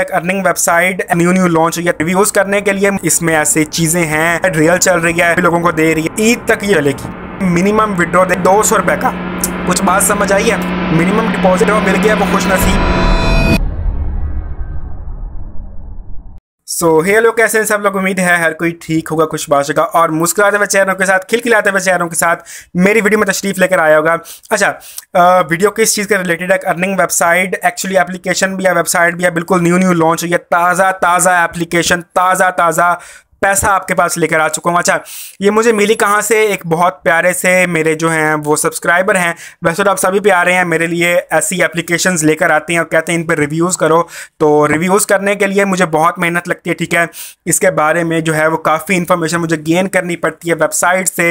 एक earning website new new launch हुई है रिव्यूज करने के लिए इसमें ऐसे चीजें हैं रियल चल रही है लोगों को दे रही है ईद तक ये चलेगी मिनिमम विड्रॉ दे दो सौ रुपए का कुछ बात समझ आई है मिनिमम डिपॉजिट मिल गया वो खुश नसीब सो हेलो लोग कैसे हैं सब लोग उम्मीद है हर कोई ठीक होगा खुश बात होगा और मुस्कुराते हुए चेहरों के साथ खिलखिलाते हुए चेहरों के साथ मेरी वीडियो में तशरीफ लेकर आया होगा अच्छा आ, वीडियो किस चीज़ के रिलेटेड है अर्निंग वेबसाइट एक्चुअली एप्लीकेशन भी है वेबसाइट भी है बिल्कुल न्यू न्यू लॉन्च हुई है ताज़ा ताज़ा एप्लीकेशन ताज़ा ताज़ा पैसा आपके पास लेकर आ चुका हूँ अच्छा ये मुझे मिली कहाँ से एक बहुत प्यारे से मेरे जो हैं वो सब्सक्राइबर हैं वैसे तो आप सभी प्यारे हैं मेरे लिए ऐसी एप्लीकेशंस लेकर आते हैं और कहते हैं इन पर रिव्यूज़ करो तो रिव्यूज़ करने के लिए मुझे बहुत मेहनत लगती है ठीक है इसके बारे में जो है वो काफ़ी इन्फॉर्मेशन मुझे गेन करनी पड़ती है वेबसाइट से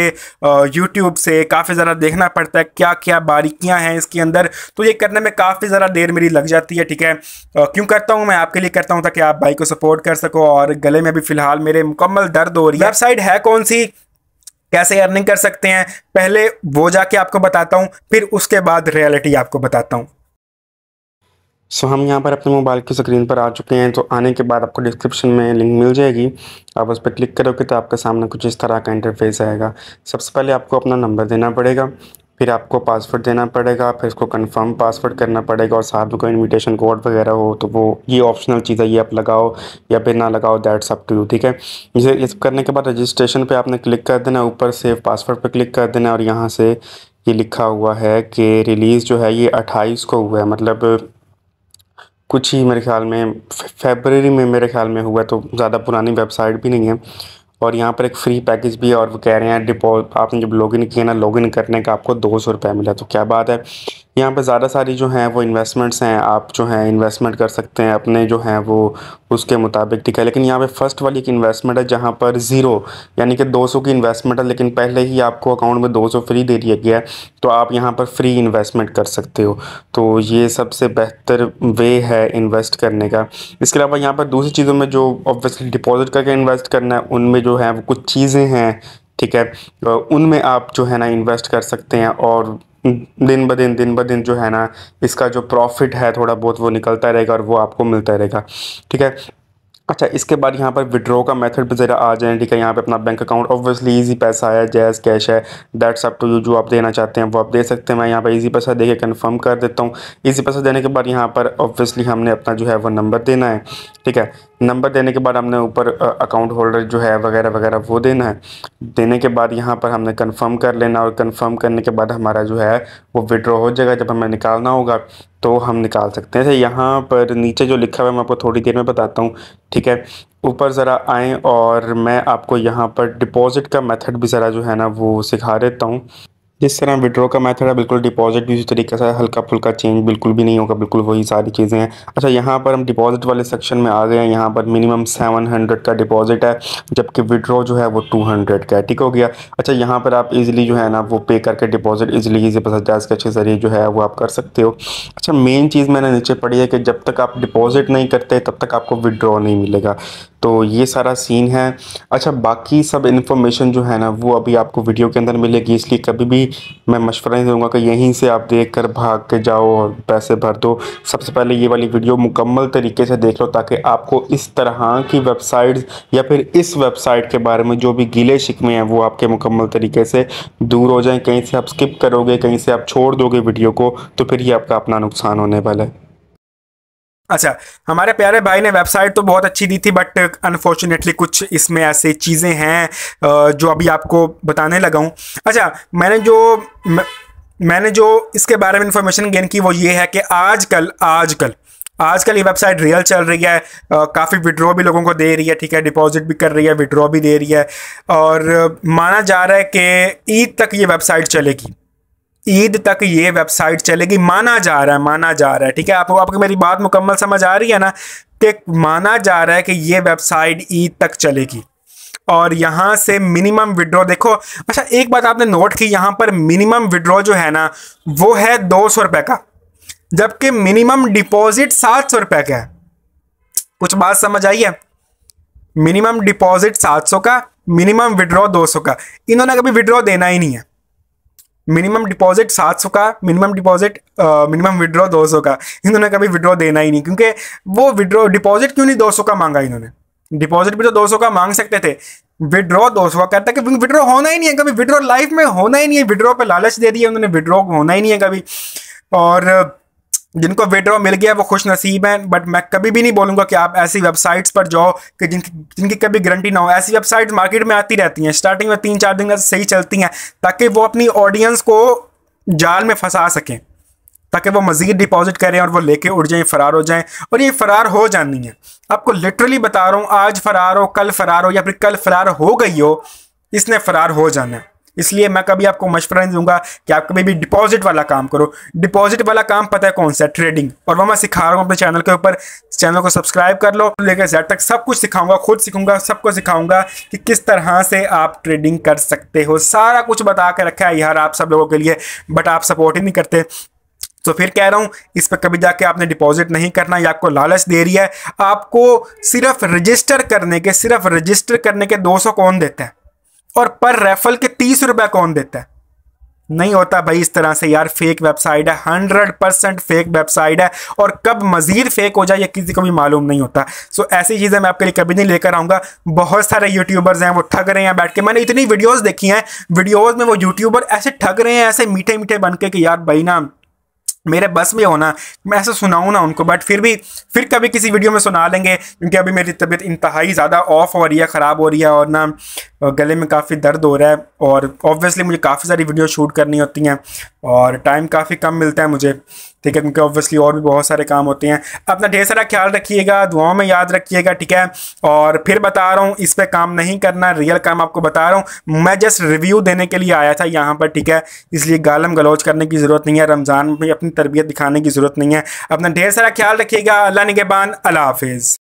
यूट्यूब से काफ़ी ज़रा देखना पड़ता है क्या क्या बारीकियाँ हैं इसके अंदर तो ये करने में काफ़ी ज़रा देर मेरी लग जाती है ठीक है क्यों करता हूँ मैं आपके लिए करता हूँ ताकि आप बाइक को सपोर्ट कर सको और गले में भी फ़िलहाल मेरे मुकम्मल दर्द हो रही है वेबसाइट है कौन सी कैसे अर्निंग कर सकते हैं पहले वो जाके आपको बताता हूँ फिर उसके बाद रियलिटी आपको बताता हूँ सो so, हम यहाँ पर अपने मोबाइल की स्क्रीन पर आ चुके हैं तो आने के बाद आपको डिस्क्रिप्शन में लिंक मिल जाएगी आप उस पर क्लिक करोगे तो आपके सामने कुछ इस तरह का इंटरफेस आएगा सबसे पहले आपको अपना नंबर देना पड़ेगा फिर आपको पासवर्ड देना पड़ेगा फिर इसको कंफर्म पासवर्ड करना पड़ेगा और साथ में कोई इनविटेशन कोड वगैरह हो तो वो ये ऑप्शनल चीज़ है ये आप लगाओ या फिर ना लगाओ दैट्स अप टू यू ठीक है इसे इस करने के बाद रजिस्ट्रेशन पे आपने क्लिक कर देना ऊपर सेव पासवर्ड पे क्लिक कर देना और यहाँ से ये लिखा हुआ है कि रिलीज़ जो है ये अट्ठाईस को हुआ है मतलब कुछ ही मेरे ख्याल में फेबररी में मेरे ख्याल में हुआ है तो ज़्यादा पुरानी वेबसाइट भी नहीं है और यहाँ पर एक फ्री पैकेज भी है और वो कह रहे हैं डिपो आपने जब लॉगिन किया ना लॉगिन करने का आपको दो सौ रुपये मिला तो क्या बात है यहाँ पे ज़्यादा सारी जो हैं वो इन्वेस्टमेंट्स हैं आप जो हैं इन्वेस्टमेंट कर सकते हैं अपने जो हैं वो उसके मुताबिक ठीक है लेकिन यहाँ पे फर्स्ट वाली एक इन्वेस्टमेंट है जहाँ पर ज़ीरो यानी कि 200 की इन्वेस्टमेंट है लेकिन पहले ही आपको अकाउंट में 200 फ्री दे दिया गया है तो आप यहाँ पर फ्री इन्वेस्टमेंट कर सकते हो तो ये सबसे बेहतर वे है इन्वेस्ट करने का इसके अलावा यहाँ पर दूसरी चीज़ों में जो ऑब्वियसली डिपॉजिट करके इन्वेस्ट करना है उनमें जो है वो कुछ चीज़ें हैं ठीक है उनमें आप जो है ना इन्वेस्ट कर सकते हैं और दिन ब दिन दिन ब दिन जो है ना इसका जो प्रॉफिट है थोड़ा बहुत वो निकलता रहेगा और वो आपको मिलता रहेगा ठीक है अच्छा इसके बाद यहाँ पर विड्रॉ का मेथड भी ज़रा आ जाए ठीक है यहाँ पे अपना बैंक अकाउंट ऑब्वियसली इजी पैसा है जैज़ कैश है दैट्स अप टू यू जो आप देना चाहते हैं वो आप दे सकते हैं मैं यहाँ पर इजी पैसा दे के कन्फर्म कर देता हूँ इजी पैसा देने के बाद यहाँ पर ऑब्वियसली हमने अपना जो है वो नंबर देना है ठीक है नंबर देने के बाद हमने ऊपर अकाउंट होल्डर जो है वगैरह वगैरह वो देना है देने के बाद यहाँ पर हमने कंफर्म कर लेना और कंफर्म करने के बाद हमारा जो है वो विड्रॉ हो जाएगा जब हमें निकालना होगा तो हम निकाल सकते हैं यहाँ पर नीचे जो लिखा हुआ है मैं आपको थोड़ी देर में बताता हूँ ठीक है ऊपर ज़रा आएँ और मैं आपको यहाँ पर डिपॉज़िट का मेथड भी ज़रा जो है ना वो सिखा देता हूँ जिस तरह विड्रॉ का मेथड है बिल्कुल डिपॉजिट भी उसी तरीके से हल्का फुल्का चेंज बिल्कुल भी नहीं होगा बिल्कुल वही सारी चीज़ें हैं अच्छा यहाँ पर हम डिपॉजिट वाले सेक्शन में आ गए हैं यहाँ पर मिनिमम सेवन हंड्रेड का डिपॉजिट है जबकि विड्रॉ जो है वो टू हंड्रेड का है ठीक हो गया अच्छा यहाँ पर आप इजिली जो है ना वो पे करके डिपॉजिट इजिली इजी बजाज के ज़रिए जो है वो आप कर सकते हो अच्छा मेन चीज़ मैंने नीचे पढ़ी है कि जब तक आप डिपॉजिट नहीं करते तब तक आपको विड्रॉ नहीं मिलेगा तो ये सारा सीन है अच्छा बाकी सब इन्फॉर्मेशन जो है ना वो अभी आपको वीडियो के अंदर मिलेगी इसलिए कभी भी मैं मशवरा नहीं दूंगा कि यहीं से आप देख कर भाग के जाओ और पैसे भर दो सबसे पहले ये वाली वीडियो मुकम्मल तरीके से देख लो ताकि आपको इस तरह की वेबसाइट या फिर इस वेबसाइट के बारे में जो भी गीले शिकवे हैं वो आपके मुकम्मल तरीके से दूर हो जाएँ कहीं से आप स्किप करोगे कहीं से आप छोड़ दोगे वीडियो को तो फिर ये आपका अपना नुकसान होने वाला है अच्छा हमारे प्यारे भाई ने वेबसाइट तो बहुत अच्छी दी थी बट अनफॉर्चुनेटली कुछ इसमें ऐसे चीज़ें हैं जो अभी आपको बताने लगा हूँ अच्छा मैंने जो मैं, मैंने जो इसके बारे में इंफॉर्मेशन गेन की वो ये है कि आजकल आजकल आजकल ये वेबसाइट रियल चल रही है काफ़ी विड्रॉ भी लोगों को दे रही है ठीक है डिपॉजिट भी कर रही है विड्रॉ भी दे रही है और माना जा रहा है कि ईद तक ये वेबसाइट चलेगी ईद तक ये वेबसाइट चलेगी माना जा रहा है माना जा रहा है ठीक है आपको आपकी मेरी बात मुकम्मल समझ आ रही है ना कि माना जा रहा है कि ये वेबसाइट ईद तक चलेगी और यहाँ से मिनिमम विड्रॉ देखो अच्छा एक बात आपने नोट की यहाँ पर मिनिमम विड्रॉ जो है ना वो है दो सौ रुपये का जबकि मिनिमम डिपॉजिट सात सौ रुपये का है कुछ बात समझ आई है मिनिमम डिपॉजिट सात सौ का मिनिमम विड्रॉ दो सौ का इन्होंने कभी विड्रॉ देना ही नहीं है मिनिमम डिपॉजिट सात सौ का मिनिमम डिपॉजिट मिनिमम विड्रॉ दो सौ का इन्होंने कभी विड्रॉ देना ही नहीं क्योंकि वो विड्रॉ डिपॉजिट क्यों नहीं दो सौ का मांगा इन्होंने डिपॉजिट भी तो सौ का मांग सकते थे विड्रॉ दो सौ का कहता है कि विड्रॉ होना ही नहीं है कभी विड्रॉ लाइफ में होना ही नहीं है विड्रॉ पे लालच दे दिया उन्होंने विड्रॉ होना ही नहीं है कभी और जिनको विड्रॉ मिल गया वो खुश नसीब हैं बट मैं कभी भी नहीं बोलूँगा कि आप ऐसी वेबसाइट्स पर जाओ कि जिनकी जिनकी कभी गारंटी ना हो ऐसी वेबसाइट्स मार्केट में आती रहती हैं स्टार्टिंग में तीन चार दिन का सही चलती हैं ताकि वो अपनी ऑडियंस को जाल में फंसा सकें ताकि वो मज़ीद डिपॉजिट करें और वो लेके उड़ जाएं फ़रार हो जाएं और ये फ़रार हो जानी है आपको लिटरली बता रहा हूँ आज फ़रार हो कल फ़रार हो या फिर कल फ़रार हो गई हो इसने फ़रार हो जाना है इसलिए मैं कभी आपको मशवरा नहीं दूंगा कि आप कभी भी डिपॉजिट वाला काम करो डिपॉजिट वाला काम पता है कौन सा ट्रेडिंग और वह मैं सिखा रहा हूँ अपने चैनल के ऊपर चैनल को सब्सक्राइब कर लो लेकर जैड तक सब कुछ सिखाऊंगा खुद सीखूंगा सबको सिखाऊंगा कि किस तरह से आप ट्रेडिंग कर सकते हो सारा कुछ बता के रखा है यार आप सब लोगों के लिए बट आप सपोर्ट ही नहीं करते तो फिर कह रहा हूँ इस पर कभी जाके आपने डिपॉजिट नहीं करना या आपको लालच दे रही है आपको सिर्फ रजिस्टर करने के सिर्फ रजिस्टर करने के दो कौन देता है और पर रेफल के तीस रुपए कौन देता है नहीं होता भाई इस तरह से यार फेक वेबसाइट है हंड्रेड परसेंट फेक वेबसाइट है और कब मजीद फेक हो जाए ये किसी को भी मालूम नहीं होता सो ऐसी चीज़ें मैं आपके लिए कभी नहीं लेकर आऊँगा बहुत सारे यूट्यूबर्स हैं वो ठग रहे हैं बैठ के मैंने इतनी वीडियोस देखी हैं वीडियोस में वो यूट्यूबर ऐसे ठग रहे हैं ऐसे मीठे मीठे बन के कि यार भाई ना मेरे बस में होना मैं ऐसा सुनाऊँ ना उनको बट फिर भी फिर कभी किसी वीडियो में सुना लेंगे क्योंकि अभी मेरी तबीयत इंतहाई ज़्यादा ऑफ हो रही है ख़राब हो रही है और ना गले में काफ़ी दर्द हो रहा है और ऑब्वियसली मुझे काफ़ी सारी वीडियो शूट करनी होती हैं और टाइम काफ़ी कम मिलता है मुझे ठीक है क्योंकि ऑब्वियसली और भी बहुत सारे काम होते हैं अपना ढेर सारा ख्याल रखिएगा दुआओं में याद रखिएगा ठीक है और फिर बता रहा हूँ इस पर काम नहीं करना रियल काम आपको बता रहा हूँ मैं जस्ट रिव्यू देने के लिए आया था यहाँ पर ठीक है इसलिए गालम गलौज करने की ज़रूरत नहीं है रमज़ान में अपनी तरबियत दिखाने की ज़रूरत नहीं है अपना ढेर सारा ख्याल रखिएगा अल्लाह निगेबान अला हाफिज़